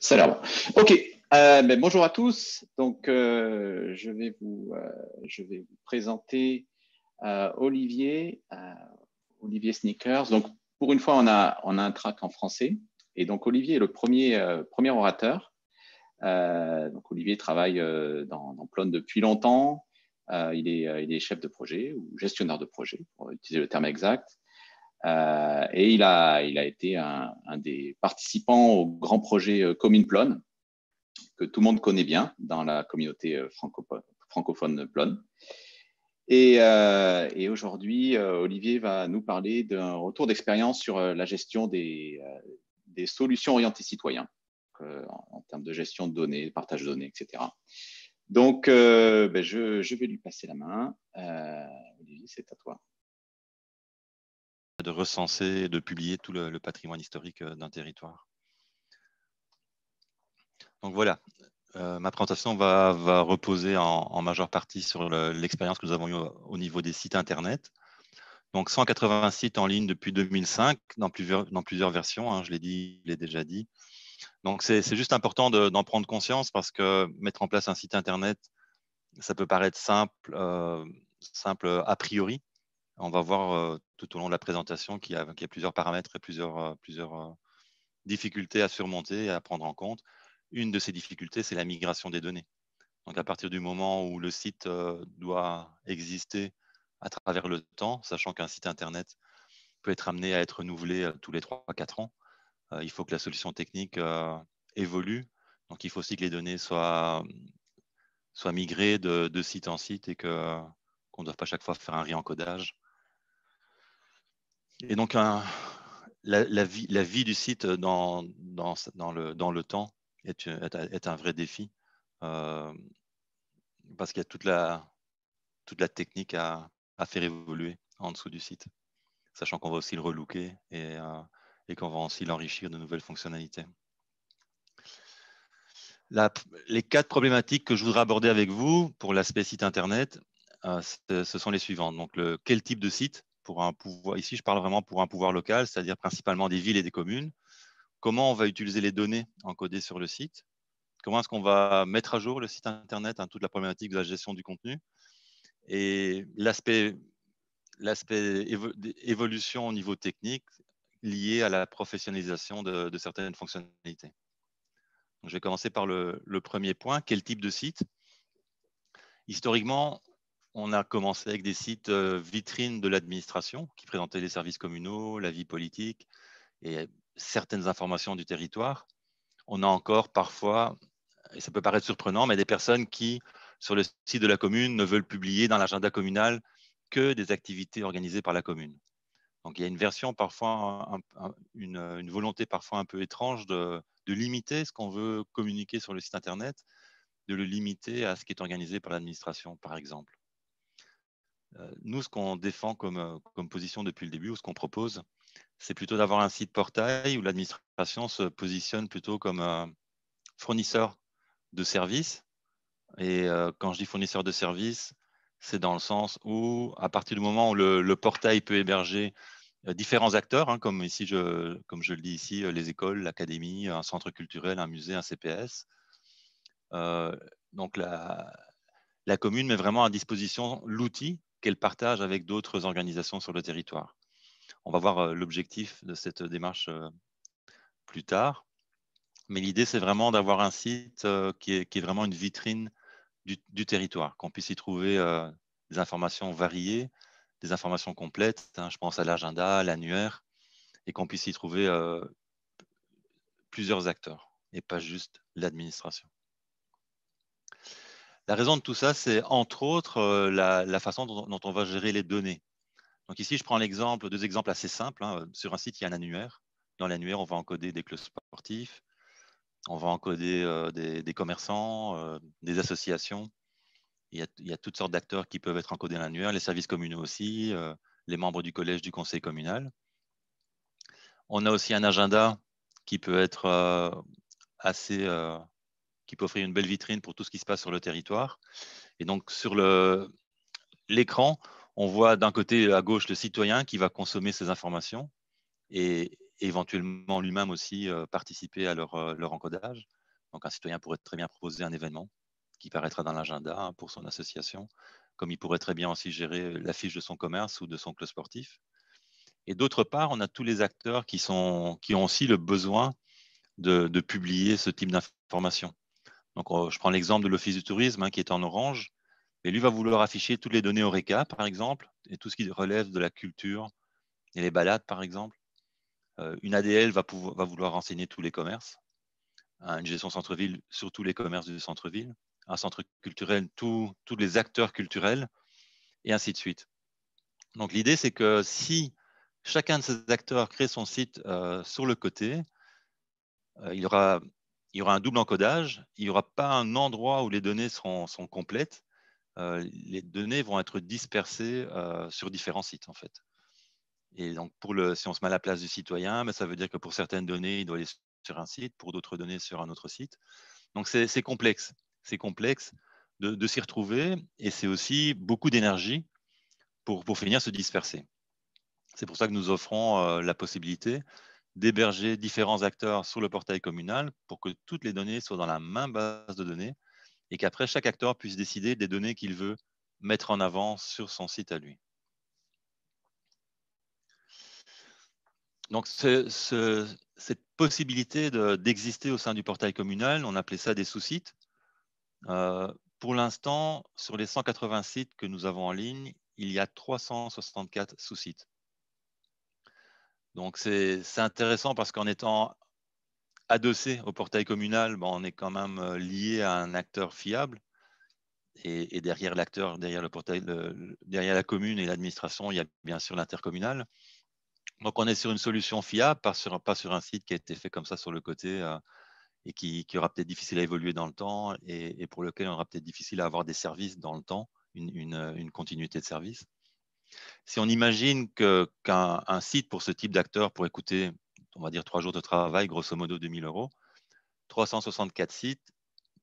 Ça Ok. Euh, ben, bonjour à tous. Donc, euh, euh, je, vais vous, présenter Olivier, Olivier Sneakers. Donc, pour une fois, on a, un track en français. Et donc, Olivier est le premier, orateur. donc, Olivier travaille dans, Plone depuis longtemps. il est chef de projet ou gestionnaire de projet, pour utiliser le terme exact. Euh, et il a, il a été un, des participants au grand projet euh, Commune que tout le monde connaît bien dans la communauté euh, francophone Plone. Et, et aujourd'hui, Olivier va nous parler d'un retour d'expérience sur la gestion des, solutions orientées citoyens, en, termes de gestion de données, partage de données, etc. Donc, ben, je, je, vais lui passer la main. Olivier, c'est à toi de recenser et de publier tout le, patrimoine historique euh, d'un territoire. Donc voilà, euh, ma présentation va, va reposer en, majeure partie sur l'expérience que nous avons eue au, niveau des sites Internet. Donc 180 sites en ligne depuis 2005, dans plusieurs, dans plusieurs versions, hein, je l'ai dit, déjà dit. Donc c'est juste important d'en prendre conscience parce que mettre en place un site Internet, ça peut paraître simple, euh, simple a priori, on va voir euh, tout au long de la présentation qu'il y, a, plusieurs paramètres et plusieurs, euh, euh, difficultés à surmonter et à prendre en compte. Une de ces difficultés, c'est la migration des données. Donc à partir du moment où le site doit exister à travers le temps, sachant qu'un site Internet peut être amené à être renouvelé tous les 3-4 ans, il faut que la solution technique évolue. Donc il faut aussi que les données soient, migrées de, site en site et qu'on ne doive pas chaque fois faire un réencodage et donc, la, vie, du site dans, le, temps est, un vrai défi euh, parce qu'il y a toute la, technique à, faire évoluer en dessous du site, sachant qu'on va aussi le relooker et, euh, qu'on va aussi l'enrichir de nouvelles fonctionnalités. les quatre problématiques que je voudrais aborder avec vous pour l'aspect site Internet, euh, ce sont les suivantes. Donc, le, quel type de site un pouvoir, ici je parle vraiment pour un pouvoir local, c'est-à-dire principalement des villes et des communes, comment on va utiliser les données encodées sur le site, comment est-ce qu'on va mettre à jour le site Internet, hein, toute la problématique de la gestion du contenu, et l'aspect évolution au niveau technique lié à la professionnalisation de, certaines fonctionnalités. je vais commencer par le, le premier point, quel type de site Historiquement, on a commencé avec des sites euh, vitrines de l'administration qui présentaient les services communaux, la vie politique et certaines informations du territoire. On a encore parfois, et ça peut paraître surprenant, mais des personnes qui, sur le site de la commune, ne veulent publier dans l'agenda communal que des activités organisées par la commune. Donc il y a une version parfois, une, volonté parfois un peu étrange de limiter ce qu'on veut communiquer sur le site Internet, de le limiter à ce qui est organisé par l'administration, par exemple. Euh, nous, ce qu'on défend euh, comme, position depuis le début, ou ce qu'on propose, c'est plutôt d'avoir un site portail où l'administration se positionne plutôt comme euh, fournisseur de services. Et quand je dis fournisseur de services, c'est dans le sens où, à partir du moment où le, portail peut héberger différents acteurs, hein, comme, ici je, comme je le dis ici, les écoles, l'académie, un centre culturel, un musée, un CPS, donc la, commune met vraiment à disposition l'outil qu'elle partage avec d'autres organisations sur le territoire. On va voir euh, l'objectif de cette démarche euh, plus tard. Mais l'idée, c'est vraiment d'avoir un site euh, qui est, vraiment une vitrine du, territoire, qu'on puisse y trouver des informations variées, des informations complètes. Hein. je pense à l'agenda, à l'annuaire, et qu'on puisse y trouver plusieurs acteurs et pas juste l'administration. La raison de tout ça, c'est entre autres euh, la, façon dont, on va gérer les données. Donc ici, je prends l'exemple, deux exemples assez simples. Hein. Sur un site, il y a un annuaire. Dans l'annuaire, on va encoder des clubs sportifs, on va encoder euh, des, commerçants, euh, des associations. Il y, a, toutes sortes d'acteurs qui peuvent être encodés dans l'annuaire, les services communaux aussi, les membres du collège, du conseil communal. On a aussi un agenda qui peut être assez qui peut offrir une belle vitrine pour tout ce qui se passe sur le territoire. Et donc, sur l'écran, on voit d'un côté à gauche le citoyen qui va consommer ces informations et éventuellement lui-même aussi euh, participer à euh, leur, encodage. Donc, un citoyen pourrait très bien proposer un événement qui paraîtra dans l'agenda hein, pour son association, comme il pourrait très bien aussi gérer euh, l'affiche de son commerce ou de son club sportif. Et d'autre part, on a tous les acteurs qui, ont aussi le besoin de, de publier ce type d'informations. Donc, je prends l'exemple de l'Office du tourisme hein, qui est en orange, et lui va vouloir afficher toutes les données ORECA, par exemple, et tout ce qui relève de la culture et les balades, par exemple. Euh, une ADL va, pouvoir, vouloir renseigner tous les commerces, une gestion centre-ville sur tous les commerces du centre-ville, un centre culturel, tous les acteurs culturels, et ainsi de suite. Donc, l'idée, c'est que si chacun de ces acteurs crée son site euh, sur le côté, euh, il aura il y aura un double encodage, il n'y aura pas un endroit où les données seront, sont complètes. Euh, les données vont être dispersées euh, sur différents sites, en fait. Et donc, pour le, si on se met à la place du citoyen, ben, ça veut dire que pour certaines données, il doit aller sur un site, pour d'autres données, sur un autre site. Donc, c'est complexe. C'est complexe de, s'y retrouver et c'est aussi beaucoup d'énergie pour, finir se disperser. C'est pour ça que nous offrons euh, la possibilité d'héberger différents acteurs sur le portail communal pour que toutes les données soient dans la même base de données et qu'après chaque acteur puisse décider des données qu'il veut mettre en avant sur son site à lui. Donc cette possibilité d'exister au sein du portail communal, on appelait ça des sous-sites. Euh, pour l'instant, sur les 180 sites que nous avons en ligne, il y a 364 sous-sites. Donc c'est intéressant parce qu'en étant adossé au portail communal, ben, on est quand même euh, lié à un acteur fiable. Et, derrière l'acteur, derrière la commune et l'administration, il y a bien sûr l'intercommunal. Donc on est sur une solution fiable, pas sur, pas sur, un site qui a été fait comme ça sur le côté euh, et qui, aura peut-être difficile à évoluer dans le temps et, pour lequel on aura peut-être difficile à avoir des services dans le temps, une, une continuité de services. Si on imagine qu'un site pour ce type d'acteur pourrait coûter, on va dire, trois jours de travail, grosso modo 000 euros, 364 sites,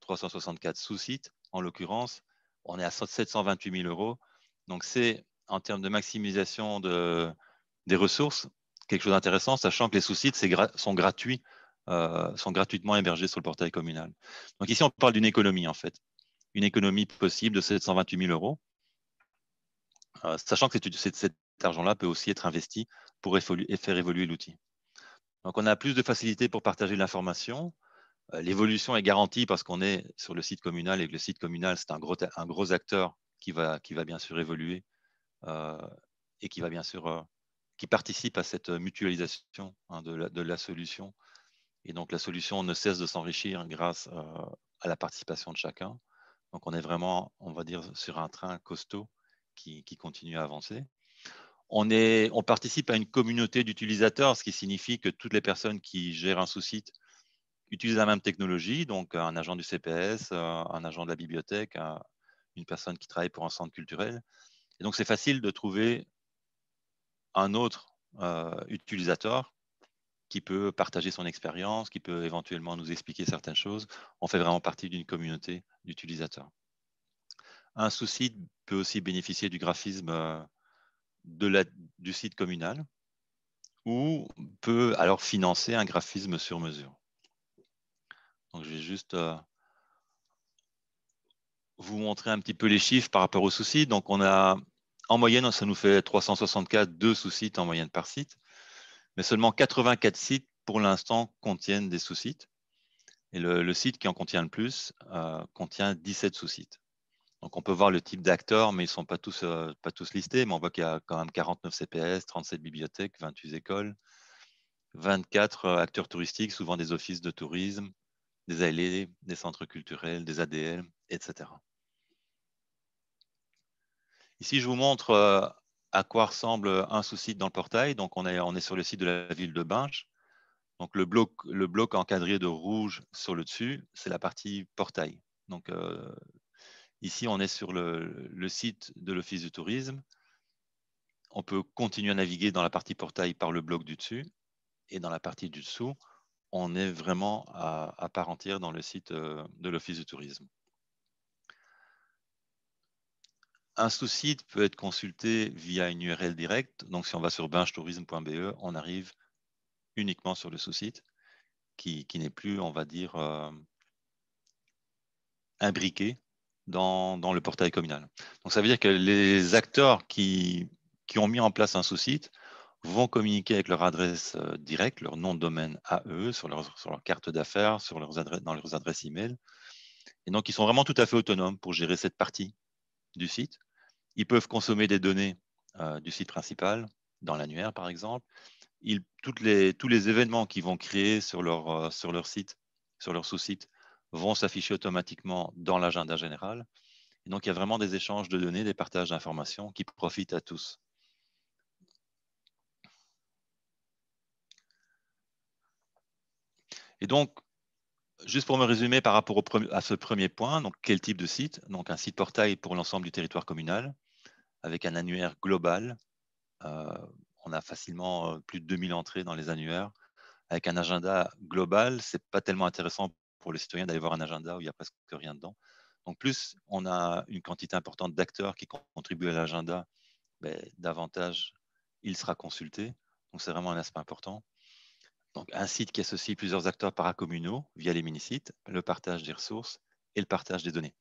364 sous-sites, en l'occurrence, on est à 728 000 euros. Donc, c'est en termes de maximisation des ressources, quelque chose d'intéressant, sachant que les sous-sites sont gratuits, euh, sont gratuitement hébergés sur le portail communal. Donc, ici, on parle d'une économie, en fait. Une économie possible de 728 000 euros. Euh, sachant que cet, argent-là peut aussi être investi pour faire évoluer l'outil. Donc on a plus de facilité pour partager l'information. Euh, l'évolution est garantie parce qu'on est sur le site communal et que le site communal, c'est un gros, acteur qui va, bien sûr évoluer euh, et qui va bien sûr qui participe à cette mutualisation hein, de, la, de, la, solution. Et donc la solution ne cesse de s'enrichir grâce à la participation de chacun. Donc on est vraiment, on va dire, sur un train costaud qui, continue à avancer. On, participe à une communauté d'utilisateurs, ce qui signifie que toutes les personnes qui gèrent un sous-site utilisent la même technologie, donc un agent du CPS, euh, un agent de la bibliothèque, une personne qui travaille pour un centre culturel. Et donc, c'est facile de trouver un autre euh, utilisateur qui peut partager son expérience, qui peut éventuellement nous expliquer certaines choses. On fait vraiment partie d'une communauté d'utilisateurs. Un sous-site peut aussi bénéficier du graphisme euh, de la, du site communal ou peut alors financer un graphisme sur mesure. Donc, je vais juste euh, vous montrer un petit peu les chiffres par rapport aux sous Donc, on a en moyenne, ça nous fait 364 deux sous-sites en moyenne par site, mais seulement 84 sites pour l'instant contiennent des sous-sites. Et le, site qui en contient le plus euh, contient 17 sous-sites. Donc on peut voir le type d'acteurs, mais ils ne sont euh, pas tous, listés. Mais on voit qu'il y a quand même 49 CPS, 37 bibliothèques, 28 écoles, 24 euh, acteurs touristiques, souvent des offices de tourisme, des ALE, des centres culturels, des ADL, etc. Ici, je vous montre euh, à quoi ressemble un sous-site dans le portail. Donc on est, sur le site de la ville de Binche. Donc le bloc, le bloc encadré de rouge sur le dessus, c'est la partie portail. Donc Ici, on est sur le, site de l'Office du tourisme. On peut continuer à naviguer dans la partie portail par le bloc du dessus. Et dans la partie du dessous, on est vraiment à, part entière dans le site euh, de l'Office du tourisme. Un sous-site peut être consulté via une URL directe. Donc, si on va sur bingetourisme.be, on arrive uniquement sur le sous-site qui, n'est plus, on va dire, euh, imbriqué dans, le portail communal. Donc ça veut dire que les acteurs qui, qui ont mis en place un sous-site vont communiquer avec leur adresse euh, directe, leur nom de domaine à eux, sur leur, sur leur carte d'affaires, sur leurs adresses, dans leurs adresses e-mail. Et donc, ils sont vraiment tout à fait autonomes pour gérer cette partie du site. Ils peuvent consommer des données euh, du site principal, dans l'annuaire par exemple. Ils, toutes les, tous les événements qu'ils vont créer sur leur, euh, sur leur site, sur leur sous-site, vont s'afficher automatiquement dans l'agenda général. Et donc, il y a vraiment des échanges de données, des partages d'informations qui profitent à tous. Et donc, juste pour me résumer par rapport à ce premier point, donc quel type de site Donc, un site portail pour l'ensemble du territoire communal, avec un annuaire global. Euh, on a facilement euh, plus de 2000 entrées dans les annuaires. Avec un agenda global, ce n'est pas tellement intéressant pour les citoyen d'aller voir un agenda où il n'y a presque rien dedans. Donc plus on a une quantité importante d'acteurs qui contribuent à l'agenda, ben, davantage il sera consulté. Donc c'est vraiment un aspect important. Donc un site qui associe plusieurs acteurs paracommunaux via les mini-sites, le partage des ressources et le partage des données.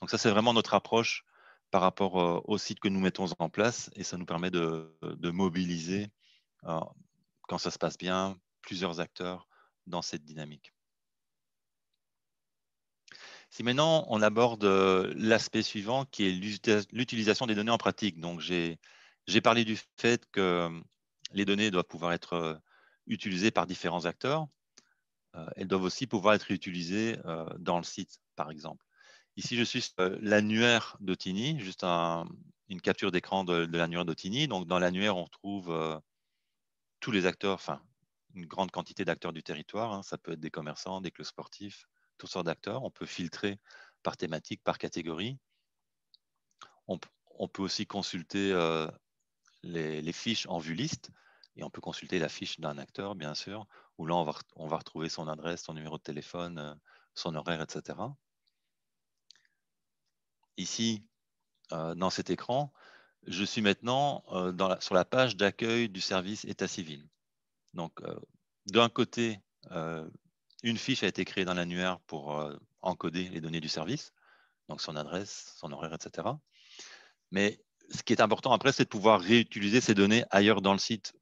Donc ça c'est vraiment notre approche par rapport euh, au site que nous mettons en place et ça nous permet de, mobiliser, euh, quand ça se passe bien, plusieurs acteurs dans cette dynamique. Si maintenant on aborde euh, l'aspect suivant qui est l'utilisation des données en pratique, donc j'ai parlé du fait que euh, les données doivent pouvoir être euh, utilisées par différents acteurs. Elles doivent aussi pouvoir être utilisées dans le site, par exemple. Ici, je suis sur l'annuaire d'Otini, juste une capture d'écran de, l'annuaire d'Otini. Donc, dans l'annuaire, on trouve tous les acteurs, enfin, une grande quantité d'acteurs du territoire. Hein. Ça peut être des commerçants, des clubs sportifs, toutes sortes d'acteurs. On peut filtrer par thématique, par catégorie. On, peut aussi consulter euh, les, fiches en vue liste et on peut consulter la fiche d'un acteur, bien sûr, où là, on va, retrouver son adresse, son numéro de téléphone, euh, son horaire, etc. Ici, euh, dans cet écran, je suis maintenant sur la page d'accueil du service état civil. Donc, d'un côté, une fiche a été créée dans l'annuaire pour euh, encoder les données du service, donc son adresse, son horaire, etc. Mais ce qui est important après, c'est de pouvoir réutiliser ces données ailleurs dans le site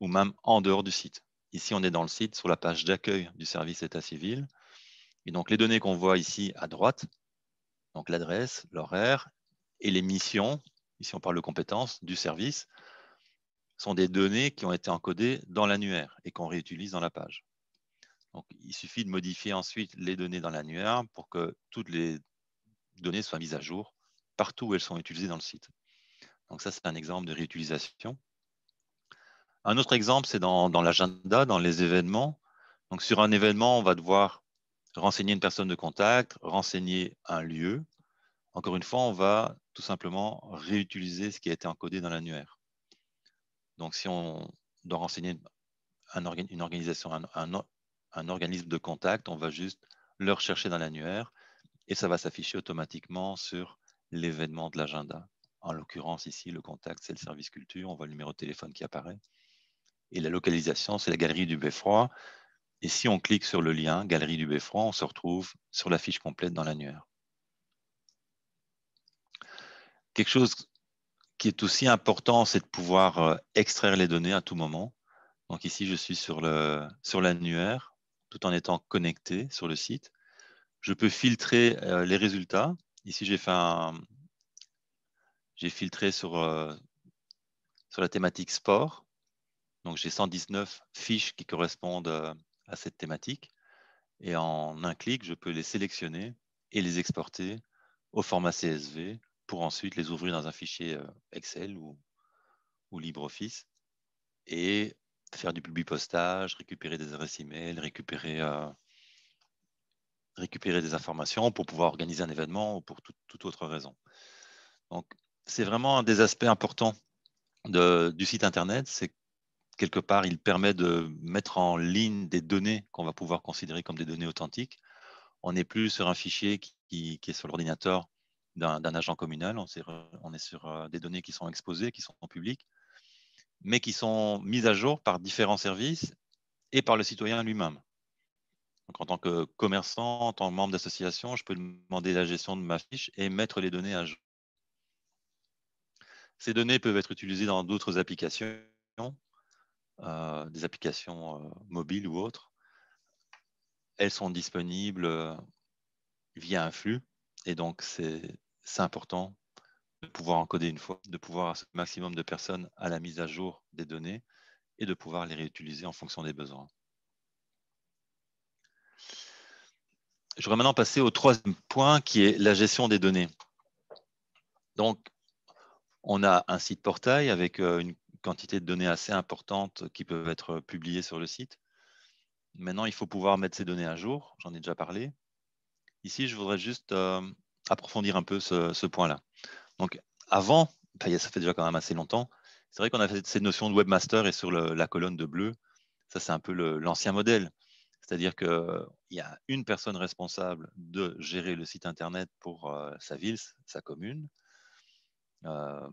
ou même en dehors du site. Ici, on est dans le site sur la page d'accueil du service état civil. Et donc, les données qu'on voit ici à droite, donc l'adresse, l'horaire et les missions, ici on parle de compétences, du service, sont des données qui ont été encodées dans l'annuaire et qu'on réutilise dans la page. Donc, il suffit de modifier ensuite les données dans l'annuaire pour que toutes les données soient mises à jour partout où elles sont utilisées dans le site. Donc ça, c'est un exemple de réutilisation. Un autre exemple, c'est dans, l'agenda, dans les événements. Donc sur un événement, on va devoir renseigner une personne de contact, renseigner un lieu. Encore une fois, on va tout simplement réutiliser ce qui a été encodé dans l'annuaire. Donc si on doit renseigner une organisation, un, un, un organisme de contact, on va juste le rechercher dans l'annuaire et ça va s'afficher automatiquement sur l'événement de l'agenda. En l'occurrence, ici, le contact, c'est le service culture. On voit le numéro de téléphone qui apparaît. Et la localisation, c'est la galerie du Beffroi. Et si on clique sur le lien Galerie du Beffroi, on se retrouve sur la fiche complète dans l'annuaire. Quelque chose qui est aussi important, c'est de pouvoir euh, extraire les données à tout moment. Donc ici, je suis sur l'annuaire tout en étant connecté sur le site. Je peux filtrer euh, les résultats. Ici, j'ai fait un... j'ai filtré sur, euh, sur la thématique sport. Donc, j'ai 119 fiches qui correspondent euh, à cette thématique. Et en un clic, je peux les sélectionner et les exporter au format CSV pour ensuite les ouvrir dans un fichier Excel ou, ou LibreOffice. Et faire du publipostage, récupérer des adresses email, récupérer, euh, récupérer des informations pour pouvoir organiser un événement ou pour toute autre raison. Donc, c'est vraiment un des aspects importants de, du site Internet, c'est quelque part, il permet de mettre en ligne des données qu'on va pouvoir considérer comme des données authentiques. On n'est plus sur un fichier qui, qui, est sur l'ordinateur d'un agent communal, on, est, on est sur euh, des données qui sont exposées, qui sont publiques, mais qui sont mises à jour par différents services et par le citoyen lui-même. Donc, en tant que commerçant, en tant que membre d'association, je peux demander la gestion de ma fiche et mettre les données à jour. Ces données peuvent être utilisées dans d'autres applications, euh, des applications euh, mobiles ou autres. Elles sont disponibles euh, via un flux et donc c'est important de pouvoir encoder une fois, de pouvoir un ce maximum de personnes à la mise à jour des données et de pouvoir les réutiliser en fonction des besoins. Je voudrais maintenant passer au troisième point qui est la gestion des données. Donc, on a un site portail avec euh, une quantité de données assez importante qui peuvent être publiées sur le site. Maintenant, il faut pouvoir mettre ces données à jour, j'en ai déjà parlé. Ici, je voudrais juste euh, approfondir un peu ce point-là. Donc avant, ça fait déjà quand même assez longtemps, c'est vrai qu'on fait cette notion de webmaster et sur la colonne de bleu, ça c'est un peu l'ancien modèle. C'est-à-dire qu'il y a une personne responsable de gérer le site Internet pour euh, sa ville, sa commune. Euh,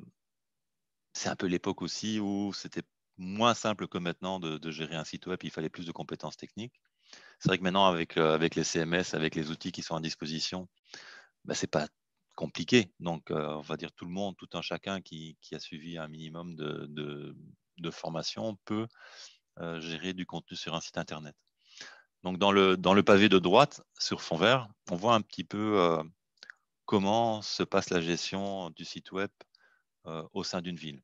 c'est un peu l'époque aussi où c'était moins simple que maintenant de, gérer un site web, il fallait plus de compétences techniques. C'est vrai que maintenant, avec, euh, les CMS, avec les outils qui sont à disposition, bah, ce n'est pas compliqué. Donc, euh, on va dire tout le monde, tout un chacun qui, qui a suivi un minimum de, de, formation peut euh, gérer du contenu sur un site Internet. Donc, dans le, dans le pavé de droite, sur fond vert, on voit un petit peu euh, comment se passe la gestion du site web au sein d'une ville.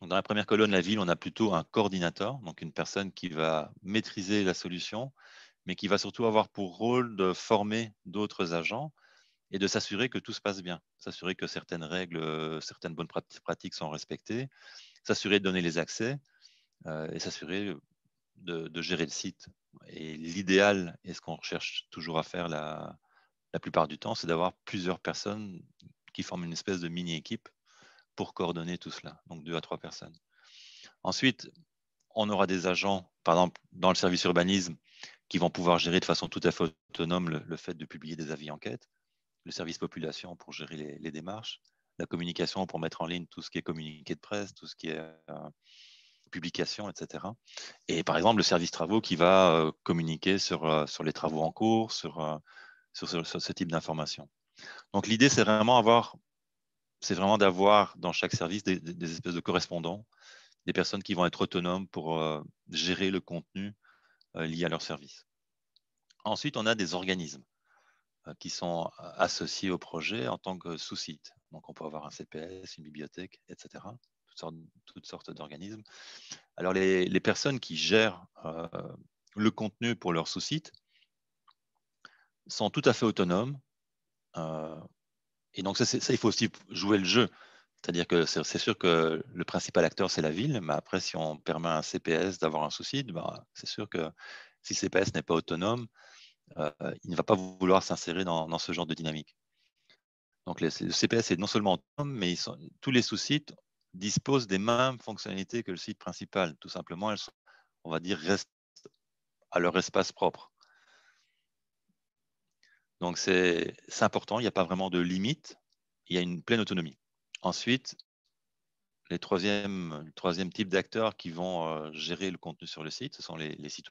dans la première colonne, la ville, on a plutôt un coordinateur, donc une personne qui va maîtriser la solution, mais qui va surtout avoir pour rôle de former d'autres agents et de s'assurer que tout se passe bien, s'assurer que certaines règles, euh, certaines bonnes pratiques sont respectées, s'assurer de donner les accès euh, et s'assurer de, gérer le site. Et l'idéal, et ce qu'on recherche toujours à faire la, plupart du temps, c'est d'avoir plusieurs personnes qui forment une espèce de mini-équipe pour coordonner tout cela, donc deux à trois personnes. Ensuite, on aura des agents, par exemple, dans le service urbanisme, qui vont pouvoir gérer de façon tout à fait autonome le, fait de publier des avis enquête le service population pour gérer les, démarches, la communication pour mettre en ligne tout ce qui est communiqué de presse, tout ce qui est euh, publication, etc. Et par exemple, le service travaux qui va euh, communiquer sur, euh, sur les travaux en cours, sur, sur, ce, type d'informations. Donc l'idée, c'est vraiment avoir c'est vraiment d'avoir dans chaque service des, espèces de correspondants, des personnes qui vont être autonomes pour gérer le contenu lié à leur service. Ensuite, on a des organismes. Euh, qui sont euh, associés au projet en tant que sous-site. Donc on peut avoir un CPS, une bibliothèque, etc. Toutes sortes, d'organismes. Alors les, personnes qui gèrent euh, le contenu pour leur sous-site sont tout à fait autonomes. et donc ça, il faut aussi jouer le jeu. C'est-à-dire que c'est sûr que le principal acteur, c'est la ville, mais après, si on permet à un CPS d'avoir un sous-site, bah, c'est sûr que si CPS n'est pas autonome, euh, il ne va pas vouloir s'insérer dans, ce genre de dynamique. Donc le CPS est non seulement autonome, mais tous les sous-sites disposent des mêmes fonctionnalités que le site principal. Tout simplement, elles sont, on va dire, restent à leur espace propre. Donc c'est important, il n'y a pas vraiment de limite, il y a une pleine autonomie. Ensuite, les le troisième type d'acteurs qui vont euh, gérer le contenu sur le site, ce sont les, sites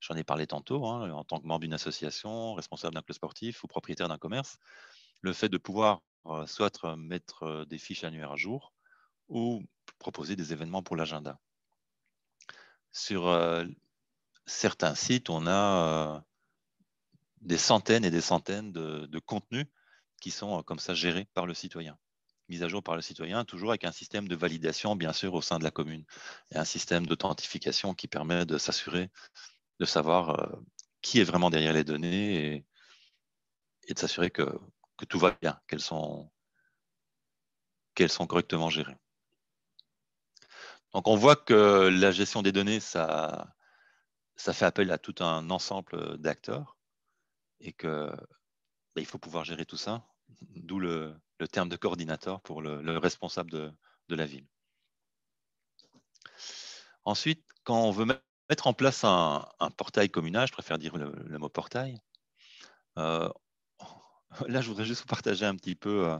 J'en ai parlé tantôt, hein, en tant que membre d'une association, responsable d'un club sportif ou propriétaire d'un commerce, le fait de pouvoir euh, soit euh, mettre euh, des fiches annuaires à jour ou proposer des événements pour l'agenda. Sur certains sites, on a des centaines et des centaines de, contenus qui sont comme ça gérés par le citoyen mis à jour par le citoyen, toujours avec un système de validation, bien sûr, au sein de la commune, et un système d'authentification qui permet de s'assurer de savoir euh, qui est vraiment derrière les données et, de s'assurer que, tout va bien, qu'elles sont, qu'elles sont correctement gérées. Donc on voit que la gestion des données, ça, ça fait appel à tout un ensemble d'acteurs et qu'il bah, faut pouvoir gérer tout ça, d'où le, terme de coordinateur pour le, responsable de, la ville. Ensuite, quand on veut mettre mettre en place un, portail communal, je préfère dire le, mot portail. Euh, là, je voudrais juste vous partager un petit peu euh,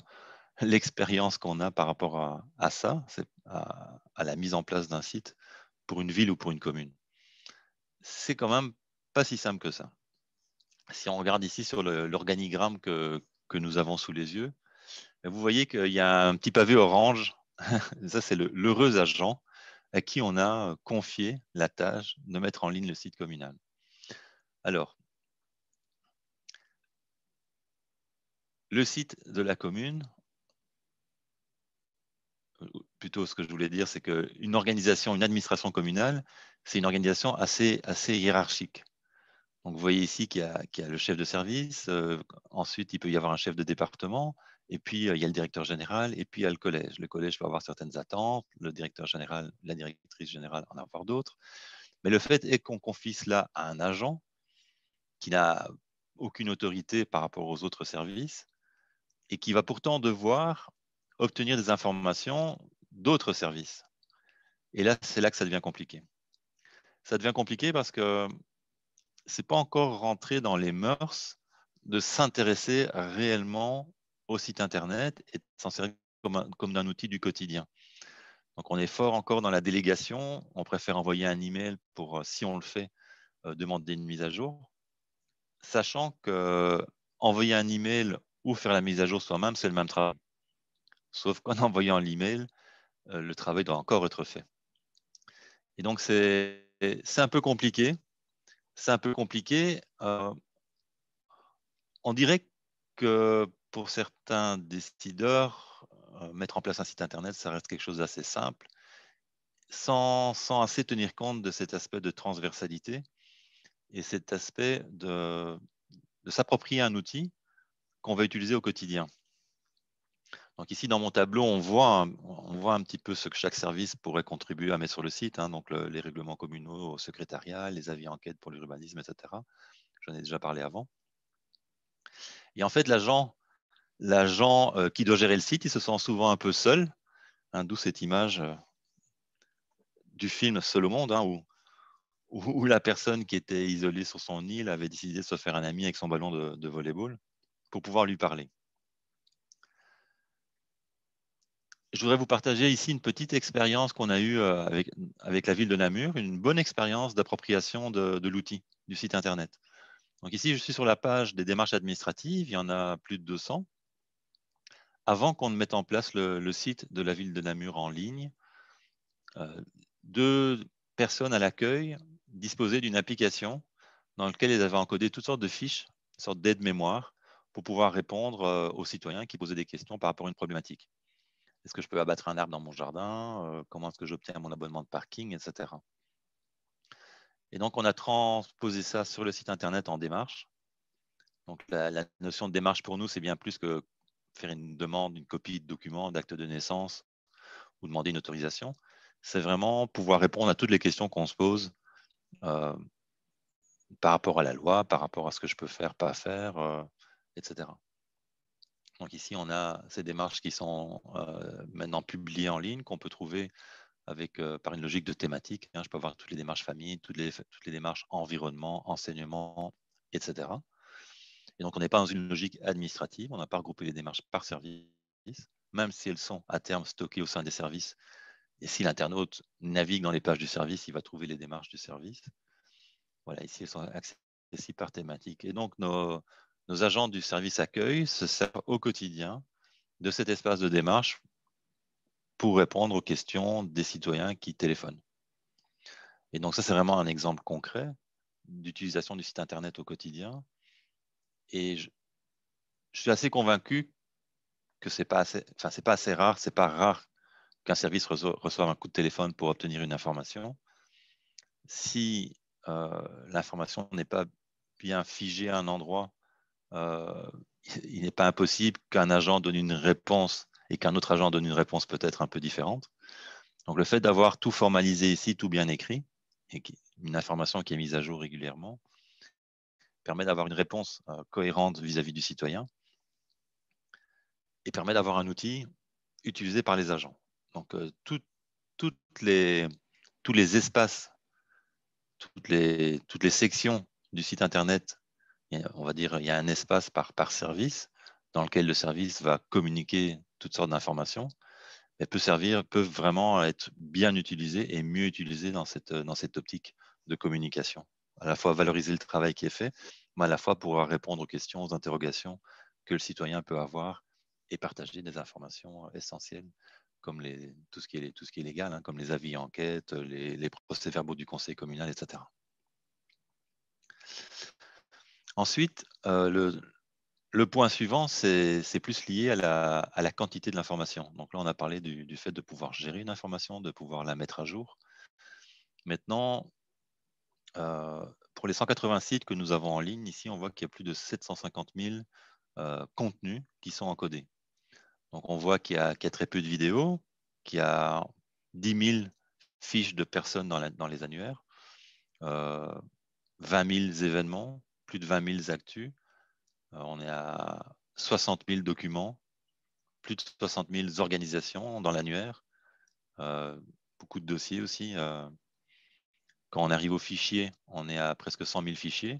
l'expérience qu'on a par rapport à, ça, à, à, la mise en place d'un site pour une ville ou pour une commune. C'est quand même pas si simple que ça. Si on regarde ici sur l'organigramme que, que, nous avons sous les yeux, vous voyez qu'il y a un petit pavé orange. ça, c'est l'heureux agent à qui on a euh, confié la tâche de mettre en ligne le site communal. Alors, le site de la commune, euh, plutôt ce que je voulais dire, c'est qu'une organisation, une administration communale, c'est une organisation assez, assez hiérarchique. Donc vous voyez ici qu'il y, a le chef de service, euh, ensuite il peut y avoir un chef de département, et puis, il y a le directeur général et puis il y a le collège. Le collège peut avoir certaines attentes, le directeur général, la directrice générale en avoir d'autres. Mais le fait est qu'on confie cela à un agent qui n'a aucune autorité par rapport aux autres services et qui va pourtant devoir obtenir des informations d'autres services. Et là, c'est là que ça devient compliqué. Ça devient compliqué parce que c'est pas encore rentré dans les mœurs de s'intéresser réellement au site Internet et s'en servir comme, comme d'un outil du quotidien. Donc on est fort encore dans la délégation. On préfère envoyer un email pour, euh, si on le fait, euh, demander une mise à jour. Sachant que envoyer un email ou faire la mise à jour soi-même, c'est le même travail. Sauf qu'en envoyant l'email, mail euh, le travail doit encore être fait. Et donc c'est un peu compliqué. C'est un peu compliqué. on dirait que pour certains décideurs, euh, mettre en place un site Internet, ça reste quelque chose d'assez simple, sans, assez tenir compte de cet aspect de transversalité et cet aspect de, s'approprier un outil qu'on va utiliser au quotidien. Donc ici, dans mon tableau, on voit, un petit peu ce que chaque service pourrait contribuer à mettre sur le site, hein, donc les règlements communaux au secrétariat, les avis enquête pour l'urbanisme, etc. J'en ai déjà parlé avant. Et en fait, l'agent l'agent euh, qui doit gérer le site, il se sent souvent un peu seul, hein, d'où cette image euh, du film Seul au monde, hein, où, la personne qui était isolée sur son île avait décidé de se faire un ami avec son ballon de, volleyball pour pouvoir lui parler. Je voudrais vous partager ici une petite expérience qu'on a eue euh, avec, la ville de Namur, une bonne expérience d'appropriation de, de l'outil, du site Internet. Donc ici, je suis sur la page des démarches administratives, il y en a plus de 200 avant qu'on mette en place le, site de la ville de Namur en ligne, euh, deux personnes à l'accueil disposaient d'une application dans laquelle elles avaient encodé toutes sortes de fiches, sortes daides d'aide mémoire, pour pouvoir répondre euh, aux citoyens qui posaient des questions par rapport à une problématique. Est-ce que je peux abattre un arbre dans mon jardin euh, Comment est-ce que j'obtiens mon abonnement de parking, etc. Et donc, on a transposé ça sur le site Internet en démarche. Donc, la notion de démarche pour nous, c'est bien plus que faire une demande, une copie de document, d'acte de naissance ou demander une autorisation. C'est vraiment pouvoir répondre à toutes les questions qu'on se pose euh, par rapport à la loi, par rapport à ce que je peux faire, pas faire, euh, etc. Donc ici, on a ces démarches qui sont euh, maintenant publiées en ligne, qu'on peut trouver avec, par une logique de thématique. Hein. Je peux voir toutes les démarches famille, toutes les démarches environnement, enseignement, etc. Et donc, on n'est pas dans une logique administrative, on n'a pas regroupé les démarches par service, même si elles sont à terme stockées au sein des services. Et si l'internaute navigue dans les pages du service, il va trouver les démarches du service. Voilà, ici, elles sont accessibles par thématique. Et donc, nos, agents du service accueil se servent au quotidien de cet espace de démarche pour répondre aux questions des citoyens qui téléphonent. Et donc ça, c'est vraiment un exemple concret d'utilisation du site Internet au quotidien et je, suis assez convaincu que c'est pas assez, c'est pas assez rare, c'est pas rare qu'un service reçoive un coup de téléphone pour obtenir une information. Si euh, l'information n'est pas bien figée à un endroit, euh, il n'est pas impossible qu'un agent donne une réponse et qu'un autre agent donne une réponse peut-être un peu différente. Donc le fait d'avoir tout formalisé ici, tout bien écrit, et une information qui est mise à jour régulièrement, permet d'avoir une réponse euh, cohérente vis-à-vis du citoyen et permet d'avoir un outil utilisé par les agents. Donc, euh, tous les espaces, toutes les, sections du site Internet, on va dire, il y a un espace par, service dans lequel le service va communiquer toutes sortes d'informations, et peut servir, peuvent vraiment être bien utilisées et mieux utilisées dans cette optique de communication à la fois valoriser le travail qui est fait, mais à la fois pouvoir répondre aux questions, aux interrogations que le citoyen peut avoir et partager des informations essentielles comme tout, ce qui est, tout ce qui est légal, hein, comme les avis enquêtes, les, procès-verbaux du conseil communal, etc. Ensuite, euh, le, point suivant, c'est plus lié à la, quantité de l'information. Donc là, on a parlé du, du, fait de pouvoir gérer une information, de pouvoir la mettre à jour. Maintenant, euh, pour les 180 sites que nous avons en ligne, ici, on voit qu'il y a plus de 750 000 euh, contenus qui sont encodés. Donc, on voit qu'il y, a très peu de vidéos, qu'il y a 10 000 fiches de personnes dans, les annuaires, 20 euh, 000 événements, plus de 20 000 actus. on est à 60 000 documents, plus de 60 000 organisations dans l'annuaire, beaucoup de dossiers aussi. Quand on arrive aux fichiers, on est à presque 100 000 fichiers.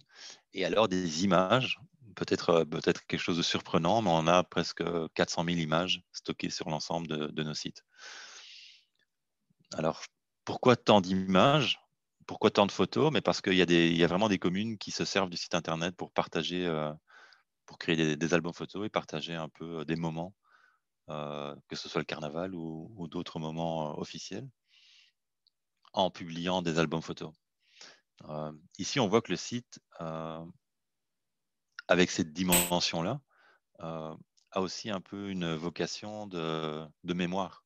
Et alors des images, peut-être euh, peut quelque chose de surprenant, mais on a presque 400 000 images stockées sur l'ensemble de, nos sites. Alors, pourquoi tant d'images pourquoi tant de photos Mais parce qu'il y, y, a vraiment des communes qui se servent du site internet pour partager, euh, pour créer des, albums photos et partager un peu des moments, euh, que ce soit le carnaval ou, d'autres moments officiels en publiant des albums photos. Euh, ici, on voit que le site, euh, avec cette dimension-là, euh, a aussi un peu une vocation de, mémoire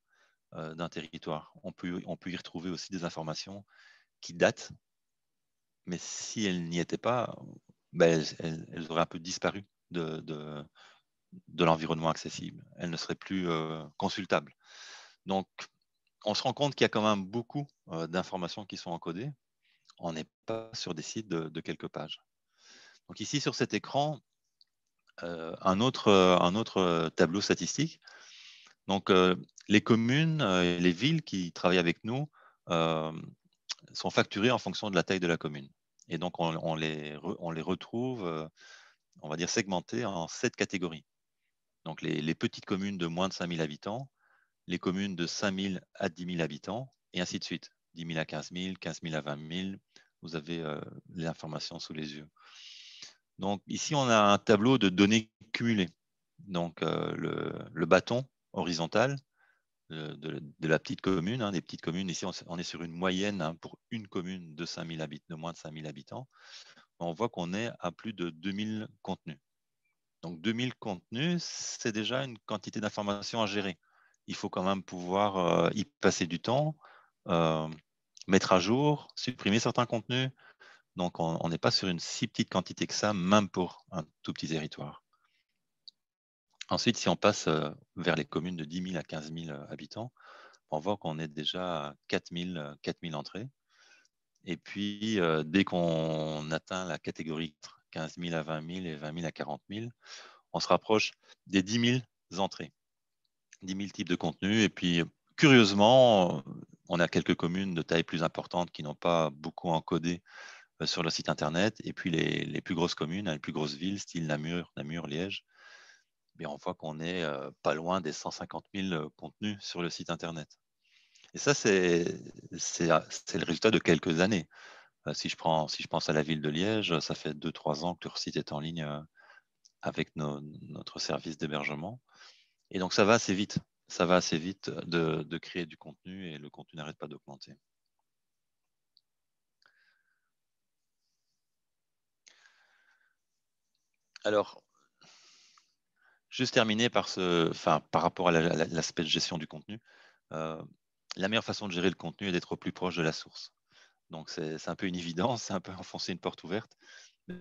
d'un territoire. On peut, on y retrouver aussi des informations qui datent, mais si elles n'y étaient pas, ben, elles, auraient un peu disparu de, de, de l'environnement accessible. Elles ne seraient plus consultables. Donc, on se rend compte qu'il y a quand même beaucoup euh, d'informations qui sont encodées. On n'est pas sur des sites de, quelques pages. Donc ici, sur cet écran, euh, un, autre, euh, tableau statistique. Donc les communes et les villes qui travaillent avec nous sont facturées en fonction de la taille de la commune. Et donc, on, les, retrouve, on va dire, segmentées en sept catégories. Donc, les, les petites communes de moins de 5000 habitants, les communes de 5 000 à 10 000 habitants, et ainsi de suite. 10 000 à 15 000, 15 000 à 20 000, vous avez euh, l'information sous les yeux. Donc ici, on a un tableau de données cumulées. Donc euh, le, bâton horizontal euh, de, la petite commune, hein, des petites communes, ici on, est sur une moyenne hein, pour une commune de, moins de 5 000 habitants, on voit qu'on est à plus de 2 000 contenus. Donc 000 contenus, c'est déjà une quantité d'informations à gérer il faut quand même pouvoir euh, y passer du temps, euh, mettre à jour, supprimer certains contenus. Donc, on n'est pas sur une si petite quantité que ça, même pour un tout petit territoire. Ensuite, si on passe euh, vers les communes de 10 000 à 15 000 habitants, on voit qu'on est déjà à 4 000, entrées. Et puis, dès qu'on atteint la catégorie 15 000 à 20 000 et 20 000 à 40 000, on se rapproche des 10 000 entrées. 10 000 types de contenus. Et puis, curieusement, on a quelques communes de taille plus importante qui n'ont pas beaucoup encodé euh, sur le site internet. Et puis, les, plus grosses communes, hein, les plus grosses villes, style Namur, Namur, Liège, on voit qu'on est euh, pas loin des 150 000 euh, contenus sur le site internet. Et ça, c'est le résultat de quelques années. Si je, prends, si je pense à la ville de Liège, ça fait 2-3 ans que leur site est en ligne avec notre service d'hébergement. Et donc ça va assez vite. Ça va assez vite de, créer du contenu et le contenu n'arrête pas d'augmenter. Alors, juste terminer par, rapport à l'aspect de gestion du contenu. Euh, la meilleure façon de gérer le contenu est d'être au plus proche de la source. Donc c'est un peu une évidence, c'est un peu enfoncer une porte ouverte.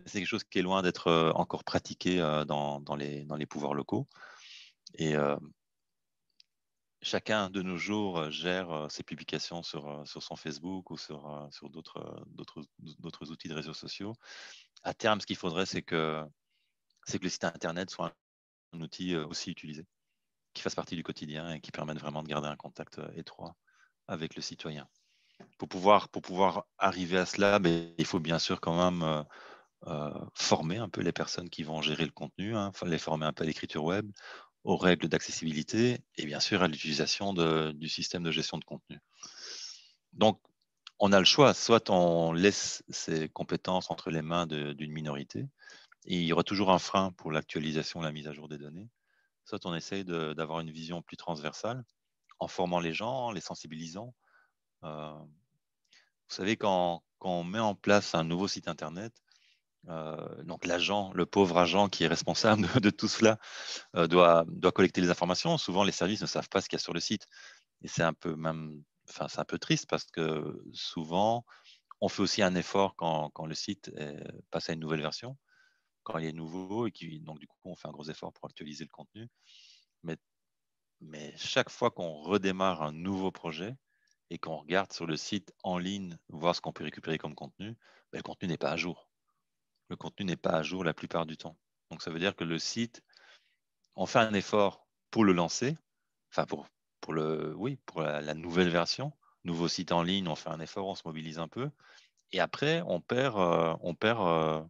C'est quelque chose qui est loin d'être euh, encore pratiqué euh, dans, les, pouvoirs locaux. Et euh, chacun de nos jours euh, gère euh, ses publications sur, sur son Facebook ou sur, sur d'autres outils de réseaux sociaux. À terme, ce qu'il faudrait, c'est que, que le site Internet soit un outil aussi utilisé, qui fasse partie du quotidien et qui permette vraiment de garder un contact étroit avec le citoyen. Pour pouvoir, pour pouvoir arriver à cela, ben, il faut bien sûr quand même former un peu les personnes qui vont gérer le contenu, hein, les former un peu à l'écriture web, aux règles d'accessibilité et bien sûr à l'utilisation du système de gestion de contenu. Donc, on a le choix, soit on laisse ces compétences entre les mains d'une minorité, et il y aura toujours un frein pour l'actualisation, la mise à jour des données, soit on essaye d'avoir une vision plus transversale en formant les gens, en les sensibilisant. Euh, vous savez, quand, quand, on met en place un nouveau site Internet, euh, donc l'agent, le pauvre agent qui est responsable de, tout cela, euh, doit, collecter les informations. Souvent, les services ne savent pas ce qu'il y a sur le site. Et c'est un peu même, enfin, c'est un peu triste parce que souvent, on fait aussi un effort quand, le site passe à une nouvelle version, quand il est nouveau, et qui, donc du coup, on fait un gros effort pour actualiser le contenu. Mais, chaque fois qu'on redémarre un nouveau projet, et qu'on regarde sur le site en ligne, voir ce qu'on peut récupérer comme contenu, ben, le contenu n'est pas à jour le contenu n'est pas à jour la plupart du temps. Donc ça veut dire que le site, on fait un effort pour le lancer, enfin pour, pour, le, oui, pour la, nouvelle version, nouveau site en ligne, on fait un effort, on se mobilise un peu, et après on perd, euh, on perd, euh,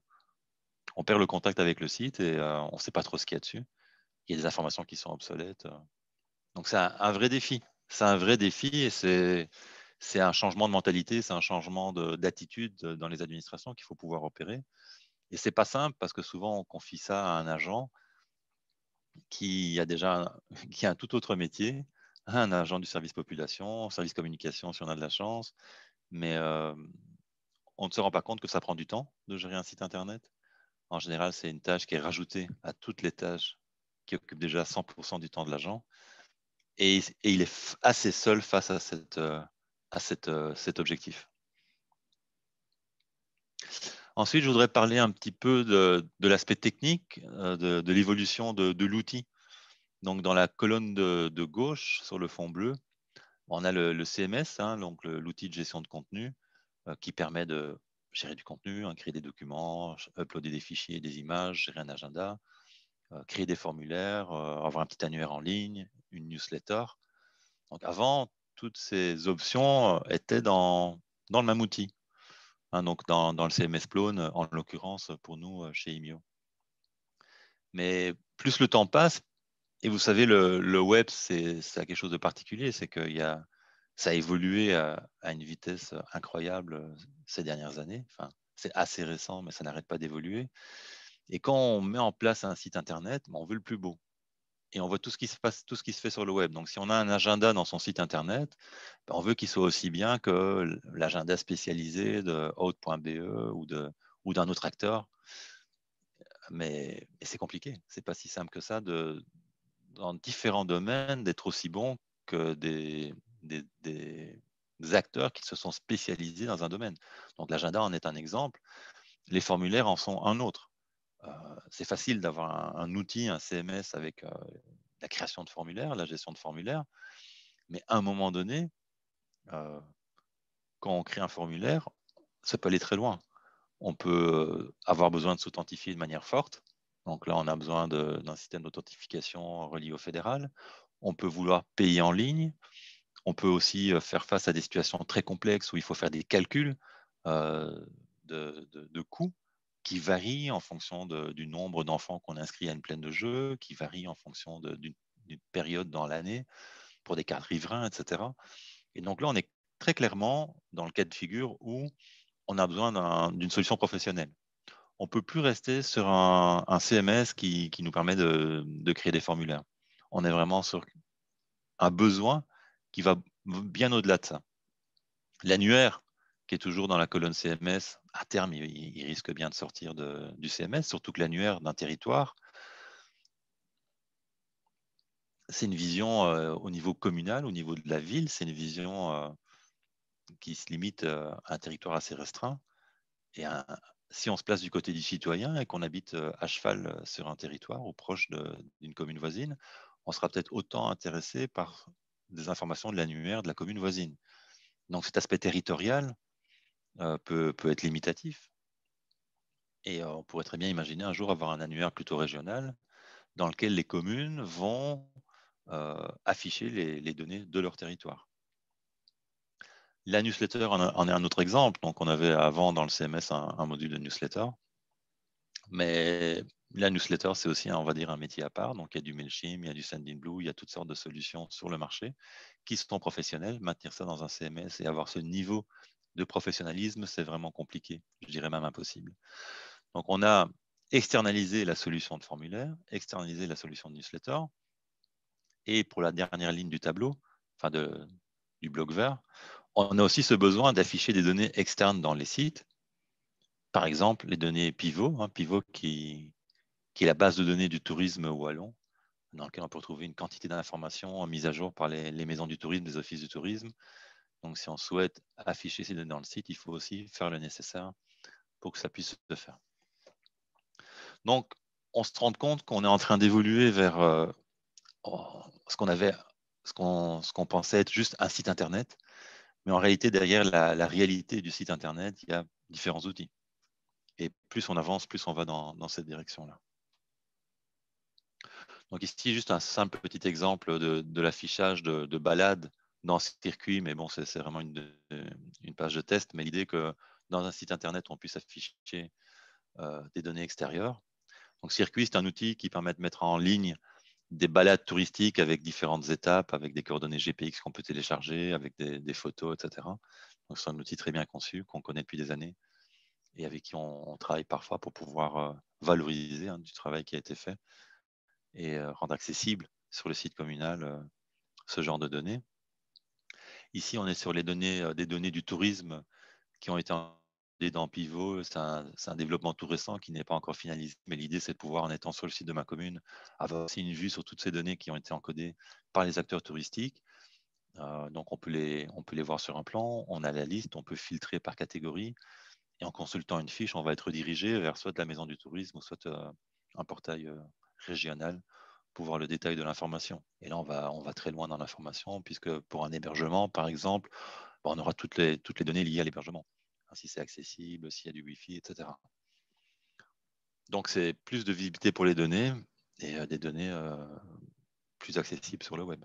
on perd le contact avec le site et euh, on ne sait pas trop ce qu'il y a dessus. Il y a des informations qui sont obsolètes. Donc c'est un, vrai défi. C'est un vrai défi et c'est c'est un changement de mentalité, c'est un changement d'attitude dans les administrations qu'il faut pouvoir opérer. Et ce n'est pas simple parce que souvent on confie ça à un agent qui a déjà qui a un tout autre métier, un agent du service population, service communication si on a de la chance, mais euh, on ne se rend pas compte que ça prend du temps de gérer un site internet. En général, c'est une tâche qui est rajoutée à toutes les tâches qui occupent déjà 100% du temps de l'agent. Et, il est assez seul face à, cette, euh, à cette, euh, cet objectif. Ensuite, je voudrais parler un petit peu de, l'aspect technique, euh, de, l'évolution de, l'outil. Donc, dans la colonne de, gauche, sur le fond bleu, on a le, CMS, hein, donc l'outil de gestion de contenu, euh, qui permet de gérer du contenu, hein, créer des documents, uploader des fichiers, des images, gérer un agenda, euh, créer des formulaires, avoir un petit annuaire en ligne, une newsletter. Donc, avant, toutes ces options étaient dans, dans le même outil. Hein, donc dans, le CMS Plone, euh, en l'occurrence pour nous euh, chez Imio. Mais plus le temps passe, et vous savez, le, web, c'est quelque chose de particulier, c'est que a, ça a évolué à, une vitesse incroyable euh, ces dernières années. Enfin, c'est assez récent, mais ça n'arrête pas d'évoluer. Et quand on met en place un site internet, ben, on veut le plus beau et on voit tout ce qui se passe, tout ce qui se fait sur le web. Donc, si on a un agenda dans son site internet, ben, on veut qu'il soit aussi bien que l'agenda spécialisé de Haute.be ou d'un autre acteur. Mais, c'est compliqué. C'est pas si simple que ça de dans différents domaines d'être aussi bon que des, acteurs qui se sont spécialisés dans un domaine. Donc, l'agenda en est un exemple. Les formulaires en sont un autre. Euh, c'est facile d'avoir un, outil, un CMS avec euh, la création de formulaires, la gestion de formulaires. Mais à un moment donné, euh, quand on crée un formulaire, ça peut aller très loin. On peut avoir besoin de s'authentifier de manière forte. Donc là, on a besoin d'un système d'authentification relié au fédéral. On peut vouloir payer en ligne. On peut aussi faire face à des situations très complexes où il faut faire des calculs de, coûts qui varie en fonction du nombre d'enfants qu'on inscrit à une plaine de jeu, qui varie en fonction d'une période dans l'année pour des cadres riverains, etc. Et donc là, on est très clairement dans le cas de figure où on a besoin d'une solution professionnelle. On ne peut plus rester sur un, CMS qui, nous permet de, de, créer des formulaires. On est vraiment sur un besoin qui va bien au-delà de ça. L'annuaire, qui toujours dans la colonne CMS, à terme, il, risque bien de sortir du CMS, surtout que l'annuaire d'un territoire, c'est une vision euh, au niveau communal, au niveau de la ville, c'est une vision euh, qui se limite euh, à un territoire assez restreint. Et si on se place du côté du citoyen et qu'on habite à cheval sur un territoire ou proche d'une commune voisine, on sera peut-être autant intéressé par des informations de l'annuaire de la commune voisine. Donc cet aspect territorial, euh, peut, être limitatif. Et euh, on pourrait très bien imaginer un jour avoir un annuaire plutôt régional dans lequel les communes vont euh, afficher les, données de leur territoire. La newsletter en, est un autre exemple. Donc, on avait avant dans le CMS un, module de newsletter. Mais la newsletter, c'est aussi, on va dire, un métier à part. Donc, il y a du MailChimp, il y a du Sendinblue, il y a toutes sortes de solutions sur le marché qui sont professionnelles. Maintenir ça dans un CMS et avoir ce niveau de professionnalisme, c'est vraiment compliqué, je dirais même impossible. Donc on a externalisé la solution de formulaire, externalisé la solution de newsletter, et pour la dernière ligne du tableau, enfin de, du bloc vert, on a aussi ce besoin d'afficher des données externes dans les sites, par exemple les données pivot, hein, pivot qui, est la base de données du tourisme wallon, dans laquelle on peut trouver une quantité d'informations mises à jour par les, maisons du tourisme, les offices du tourisme, donc, si on souhaite afficher ces données dans le site, il faut aussi faire le nécessaire pour que ça puisse se faire. Donc, on se rend compte qu'on est en train d'évoluer vers euh, oh, ce qu'on avait, ce qu'on pensait être juste un site Internet. Mais en réalité, derrière la, réalité du site Internet, il y a différents outils. Et plus on avance, plus on va dans, cette direction-là. Donc ici, juste un simple petit exemple de, l'affichage de, de balades dans circuit, mais bon, c'est vraiment euh, une, page de test, mais l'idée que dans un site internet, on puisse afficher euh, des données extérieures. Donc, circuit, c'est un outil qui permet de mettre en ligne des balades touristiques avec différentes étapes, avec des coordonnées GPX qu'on peut télécharger, avec des, photos, etc. Donc, c'est un outil très bien conçu, qu'on connaît depuis des années et avec qui on, travaille parfois pour pouvoir euh, valoriser hein, du travail qui a été fait et rendre accessible sur le site communal ce genre de données. Ici, on est sur les données, euh, des données du tourisme qui ont été encodées dans Pivot. C'est un, développement tout récent qui n'est pas encore finalisé, mais l'idée, c'est de pouvoir, en étant sur le site de ma commune, avoir aussi une vue sur toutes ces données qui ont été encodées par les acteurs touristiques. Euh, donc, on peut, les, voir sur un plan, on a la liste, on peut filtrer par catégorie. Et en consultant une fiche, on va être dirigé vers soit la maison du tourisme ou soit euh, un portail régional pour voir le détail de l'information. Et là, on va, on va très loin dans l'information, puisque pour un hébergement, par exemple, on aura toutes les, toutes les données liées à l'hébergement, hein, si c'est accessible, s'il y a du Wi-Fi, etc. Donc, c'est plus de visibilité pour les données et euh, des données euh, plus accessibles sur le web.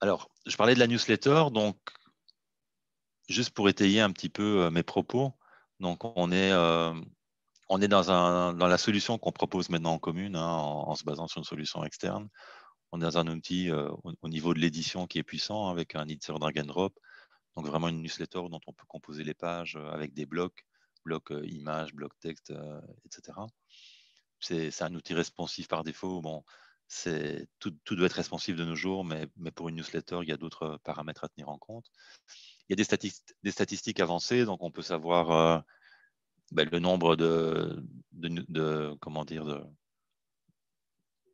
Alors, je parlais de la newsletter, donc juste pour étayer un petit peu euh, mes propos, donc on est, on est dans, la solution qu'on propose maintenant en commune, hein, en, se basant sur une solution externe. On est dans un outil euh, au, niveau de l'édition qui est puissant avec un editor drag and drop, donc vraiment une newsletter dont on peut composer les pages euh, avec des blocs, blocs euh, images, blocs texte, etc. C'est un outil responsif par défaut. Bon, tout, tout doit être responsif de nos jours, mais, mais pour une newsletter, il y a d'autres paramètres à tenir en compte. Il y a des, des statistiques avancées, donc on peut savoir ben, le nombre de, comment dire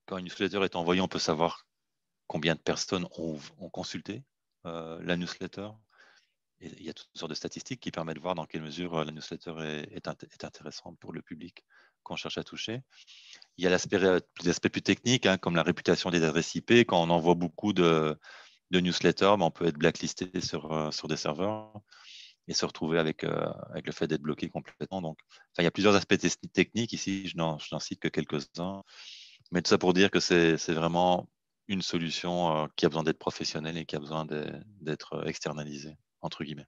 quand une newsletter est envoyée, on peut savoir combien de personnes ont, consulté euh, la newsletter. il y a toutes sortes de statistiques qui permettent de voir dans quelle mesure euh, la newsletter est, intéressante pour le public qu'on cherche à toucher. Il y a aspects plus techniques, hein, comme la réputation des adresses IP. Quand on envoie beaucoup de, newsletters, ben, on peut être blacklisté sur euh, des serveurs et se retrouver euh, avec, le fait d'être bloqué complètement. Donc, il y a plusieurs aspects techniques ici, je n'en cite que quelques-uns. Mais tout ça pour dire que c'est vraiment une solution euh, qui a besoin d'être professionnelle et qui a besoin d'être externalisée, entre guillemets.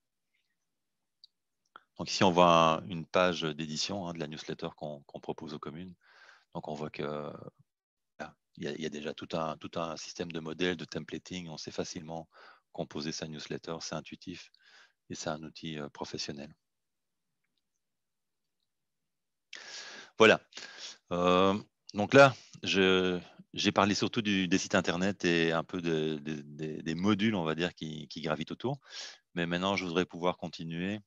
Donc ici, on voit une page d'édition hein, de la newsletter qu'on propose aux communes. Donc on voit que ah, il, y a, déjà tout un, tout un système de modèles, de templating. On sait facilement composer sa newsletter, c'est intuitif et c'est un outil euh, professionnel. Voilà. Euh, donc là, j'ai parlé surtout des sites internet et un peu des modules, on va dire, qui, gravitent autour. Mais maintenant, je voudrais pouvoir continuer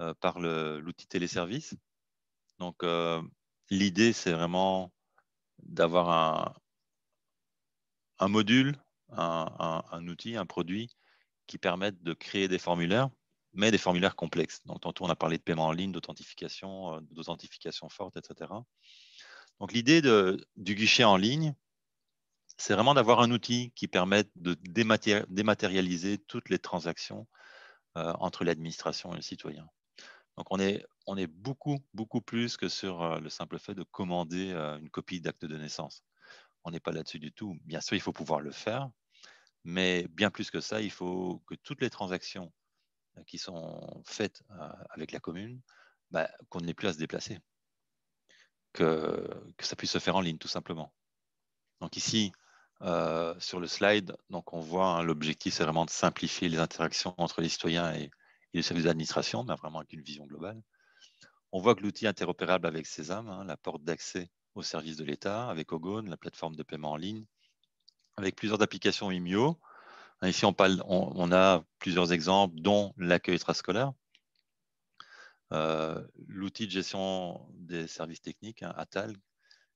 euh, par l'outil téléservice. Donc, l'idée, c'est vraiment d'avoir un, module, un, outil, un produit qui permettent de créer des formulaires, mais des formulaires complexes. Donc, tantôt, on a parlé de paiement en ligne, d'authentification, euh, d'authentification forte, etc. Donc, l'idée du guichet en ligne, c'est vraiment d'avoir un outil qui permette de dématérialiser toutes les transactions euh, entre l'administration et le citoyen. Donc, on est, on est beaucoup, beaucoup plus que sur euh, le simple fait de commander une copie d'acte de naissance. On n'est pas là-dessus du tout. Bien sûr, il faut pouvoir le faire, mais bien plus que ça, il faut que toutes les transactions euh, qui sont faites euh, avec la commune, bah, qu'on n'ait plus à se déplacer, que, ça puisse se faire en ligne tout simplement. Donc ici, euh, sur le slide, donc on voit hein, l'objectif, c'est vraiment de simplifier les interactions entre les citoyens et, les services d'administration, mais vraiment avec une vision globale. On voit que l'outil interopérable avec SESAM, hein, la porte d'accès aux services de l'État, avec Ogone, la plateforme de paiement en ligne, avec plusieurs applications IMIO. Hein, ici, on, parle, on, a plusieurs exemples, dont l'accueil extrascolaire, euh, l'outil de gestion des services techniques, hein, ATAL,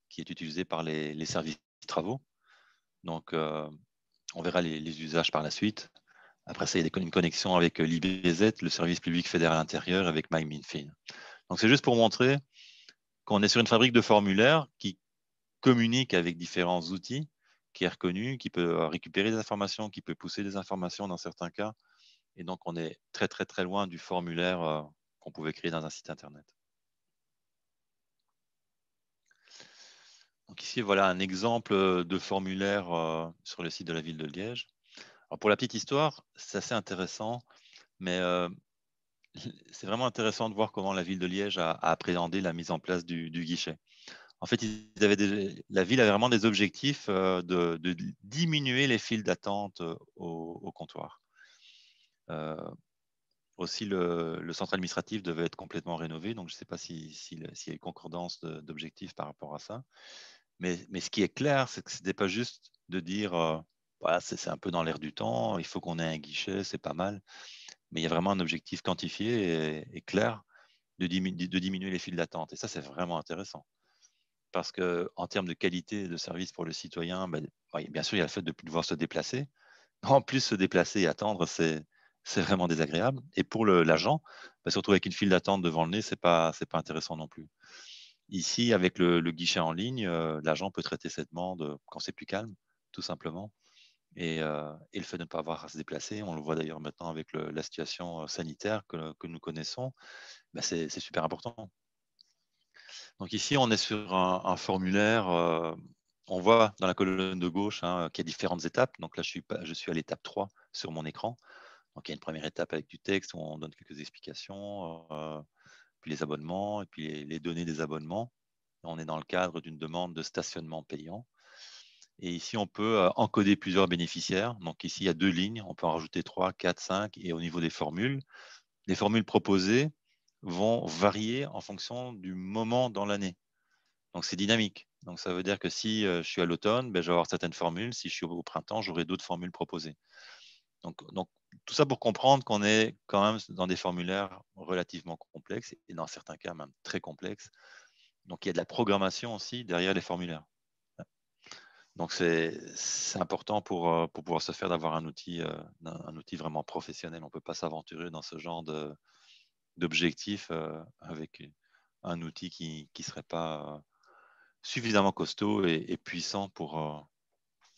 qui est utilisé par les, services travaux. Donc, euh, on verra les, usages par la suite. Après ça, il y a une connexion avec euh, l'IBZ, le service public fédéral intérieur, avec MyMinFin. Donc, c'est juste pour montrer qu'on est sur une fabrique de formulaires qui communique avec différents outils qui est reconnu, qui peut euh, récupérer des informations, qui peut pousser des informations dans certains cas. Et donc, on est très, très, très loin du formulaire euh, qu'on pouvait créer dans un site Internet. Donc ici, voilà un exemple de formulaire euh, sur le site de la ville de Liège. Alors pour la petite histoire, c'est assez intéressant, mais c'est vraiment intéressant de voir comment la ville de Liège a, appréhendé la mise en place du guichet en fait, la ville avait vraiment des objectifs euh, de, diminuer les files d'attente euh, au, comptoir. Euh, aussi, le, centre administratif devait être complètement rénové, donc je ne sais pas s'il y a une concordance d'objectifs par rapport à ça. Mais, ce qui est clair, c'est que ce n'était pas juste de dire c'est un peu dans l'air du temps, il faut qu'on ait un guichet, c'est pas mal. Mais il y a vraiment un objectif quantifié et, clair de, de, diminuer les files d'attente. Et ça, c'est vraiment intéressant parce qu'en termes de qualité de service pour le citoyen, bah, bah, bien sûr, il y a le fait de ne plus devoir se déplacer. En plus, se déplacer et attendre, c'est vraiment désagréable. Et pour l'agent, bah, surtout avec une file d'attente devant le nez, ce n'est pas, intéressant non plus. Ici, avec le, guichet en ligne, euh, l'agent peut traiter cette demande quand c'est plus calme, tout simplement. Euh, et, le fait de ne pas avoir à se déplacer, on le voit d'ailleurs maintenant avec la situation sanitaire que, nous connaissons, c'est super important. Donc ici, on est sur un, formulaire. Euh, on voit dans la colonne de gauche hein, qu'il y a différentes étapes. Donc là, je suis, à l'étape 3 sur mon écran. Donc il y a une première étape avec du texte où on donne quelques explications, euh, puis les abonnements, et puis les, données des abonnements. On est dans le cadre d'une demande de stationnement payant. Et ici, on peut euh, encoder plusieurs bénéficiaires. Donc ici, il y a deux lignes, on peut en rajouter trois, quatre, cinq. Et au niveau des formules, les formules proposées, vont varier en fonction du moment dans l'année. Donc c'est dynamique. Donc ça veut dire que si euh, je suis à l'automne, ben, je vais avoir certaines formules. Si je suis au printemps, j'aurai d'autres formules proposées. Donc, tout ça pour comprendre qu'on est quand même dans des formulaires relativement complexes et dans certains cas même très complexes. Donc il y a de la programmation aussi derrière les formulaires. Donc c'est important euh, pour, pouvoir se faire d'avoir un outil, euh, un outil vraiment professionnel. On ne peut pas s'aventurer dans ce genre de, d'objectifs euh, avec un outil qui ne serait pas euh, suffisamment costaud et, puissant pour, euh,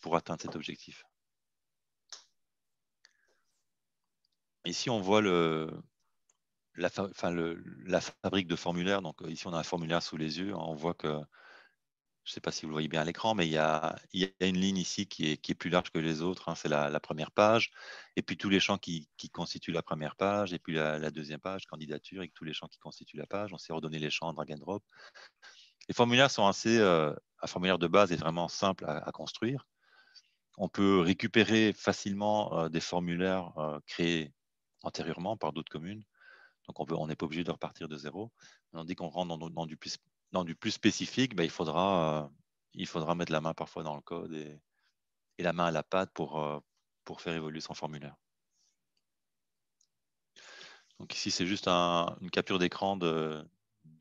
pour atteindre cet objectif. Ici, on voit le, la, le, la fabrique de formulaires. Donc, ici, on a un formulaire sous les yeux. Hein, on voit que je ne sais pas si vous le voyez bien à l'écran, mais il y, a, une ligne ici qui est, plus large que les autres. Hein. c'est la, première page. Et puis tous les champs qui, constituent la première page, et puis la, deuxième page, candidature, et tous les champs qui constituent la page. On s'est redonné les champs en drag and drop. Les formulaires sont assez. Euh, un formulaire de base est vraiment simple à, construire. On peut récupérer facilement euh, des formulaires euh, créés antérieurement par d'autres communes. Donc on n'est pas obligé de repartir de zéro. On dit qu'on rentre dans, du plus dans du plus spécifique, ben, euh, il, faudra, mettre la main parfois dans le code et, la main à la pâte euh, pour, faire évoluer son formulaire. Donc ici, c'est juste une capture d'écran de,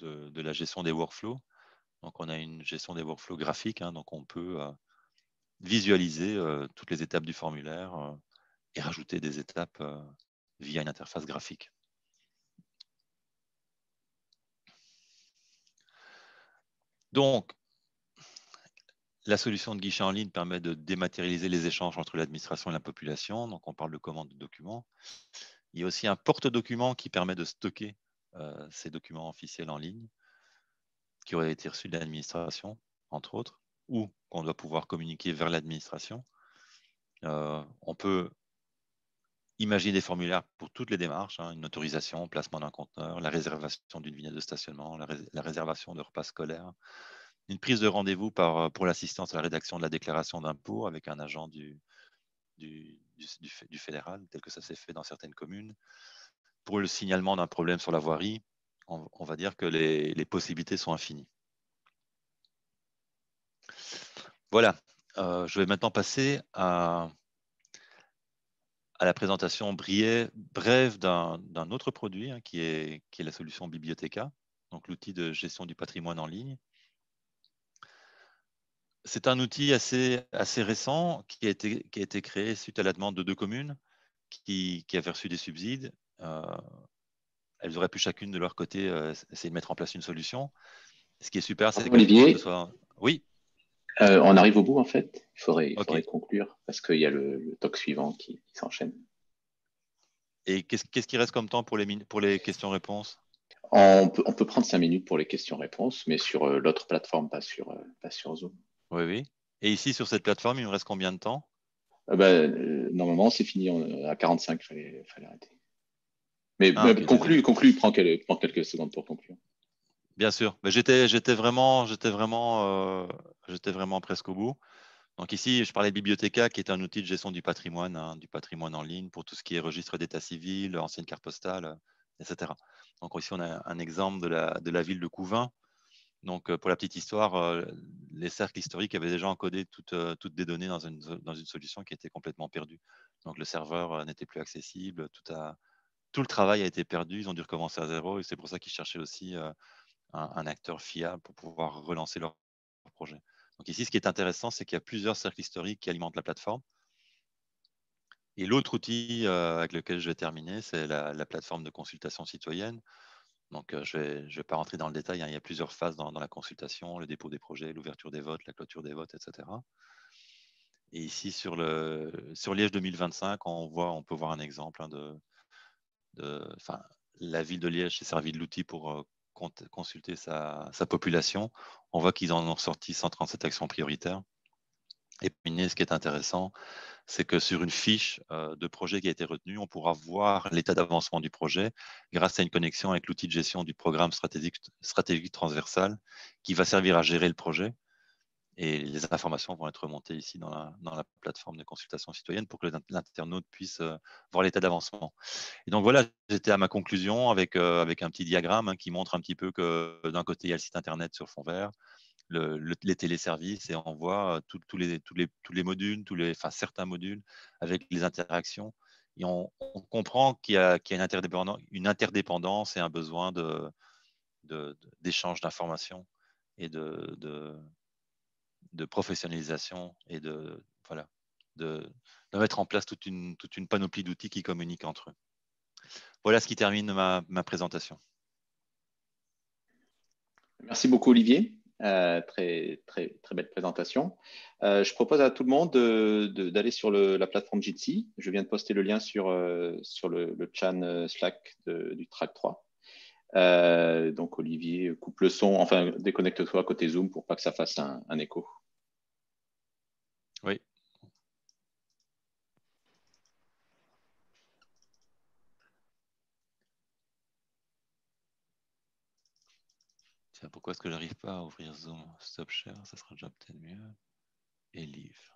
la gestion des workflows. Donc on a une gestion des workflows graphique. Hein, donc on peut euh, visualiser toutes les étapes du formulaire et rajouter des étapes via une interface graphique. Donc, la solution de guichet en ligne permet de dématérialiser les échanges entre l'administration et la population. Donc, on parle de commande de documents. Il y a aussi un porte-document qui permet de stocker euh, ces documents officiels en ligne qui auraient été reçus de l'administration, entre autres, ou qu'on doit pouvoir communiquer vers l'administration. Euh, on peut imaginer des formulaires pour toutes les démarches, hein, une autorisation, placement d'un conteneur, la réservation d'une vignette de stationnement, la, réservation de repas scolaires, une prise de rendez-vous euh, pour l'assistance à la rédaction de la déclaration d'impôt avec un agent du, fédéral, tel que ça s'est fait dans certaines communes, pour le signalement d'un problème sur la voirie, on, va dire que les, possibilités sont infinies. Voilà, euh, je vais maintenant passer à à la présentation brève d'un autre produit hein, qui, est, la solution Bibliotheca, donc l'outil de gestion du patrimoine en ligne. C'est un outil assez, récent qui a, été, créé suite à la demande de deux communes qui, avaient reçu des subsides. Euh, elles auraient pu chacune de leur côté euh, essayer de mettre en place une solution. Ce qui est super, c'est ah, que... Olivier, Oui euh, on arrive au bout, en fait. Il faudrait, conclure parce qu'il y a le, talk suivant qui, s'enchaîne. Et qu'est-ce qu'il qui reste comme temps pour les, pour les questions-réponses on peut, prendre cinq minutes pour les questions-réponses, mais sur euh, l'autre plateforme, euh, pas sur, Zoom. Oui, oui. Et ici, sur cette plateforme, il me reste combien de temps bah, Normalement, c'est fini. à 45, il fallait, arrêter. Mais conclu, ah, conclu, conclue, prends quelques secondes pour conclure. Bien sûr, j'étais, vraiment, j'étais vraiment, euh, j'étais vraiment presque au bout. Donc ici, je parlais de Bibliotheca, qui est un outil de gestion du patrimoine, hein, du patrimoine en ligne pour tout ce qui est registre d'état civil, ancienne carte postale, euh, etc. Donc ici, on a un exemple de la, ville de Couvin. Donc euh, pour la petite histoire, les cercles historiques avaient déjà encodé toutes, des données dans une, solution qui était complètement perdue. Donc le serveur n'était plus accessible, tout, tout, le travail a été perdu, ils ont dû recommencer à zéro, et c'est pour ça qu'ils cherchaient aussi un, acteur fiable pour pouvoir relancer leur projet. Donc ici, ce qui est intéressant, c'est qu'il y a plusieurs cercles historiques qui alimentent la plateforme. Et l'autre outil euh, avec lequel je vais terminer, c'est la, plateforme de consultation citoyenne. Donc, euh, je ne vais, pas rentrer dans le détail. Hein. Il y a plusieurs phases dans, la consultation, le dépôt des projets, l'ouverture des votes, la clôture des votes, etc. Et ici, sur, le, sur Liège 2025, on, voit, on peut voir un exemple hein, de, enfin, la ville de Liège s'est servie de l'outil pour euh, consulter sa, population. On voit qu'ils en ont sorti 137 actions prioritaires. Et puis, ce qui est intéressant, c'est que sur une fiche euh, de projet qui a été retenue, on pourra voir l'état d'avancement du projet grâce à une connexion avec l'outil de gestion du programme stratégique transversal qui va servir à gérer le projet et les informations vont être remontées ici dans la, plateforme de consultation citoyenne pour que l'internaute puisse euh, voir l'état d'avancement. Et donc voilà, j'étais à ma conclusion avec, euh, avec un petit diagramme hein, qui montre un petit peu que d'un côté, il y a le site internet sur fond vert, le, les téléservices, et on voit euh, tous les, tous, les, tous les modules, tous les, enfin certains modules avec les interactions. Et on, comprend qu'il y a, y a une, interdépendance, et un besoin d'échange de, d'informations et de, de professionnalisation et de, voilà, de, mettre en place toute une, toute une panoplie d'outils qui communiquent entre eux. Voilà ce qui termine ma, présentation. Merci beaucoup, Olivier. Euh, très, très, très belle présentation. Euh, je propose à tout le monde d'aller sur la plateforme Jitsi. Je viens de poster le lien sur, euh, sur le, le Slack du track 3. Euh, donc Olivier, coupe le son, enfin déconnecte-toi côté Zoom pour pas que ça fasse un, écho. Oui. Tiens, pourquoi est-ce que j'arrive pas à ouvrir Zoom Stop Share, ça sera déjà peut-être mieux. Et livre.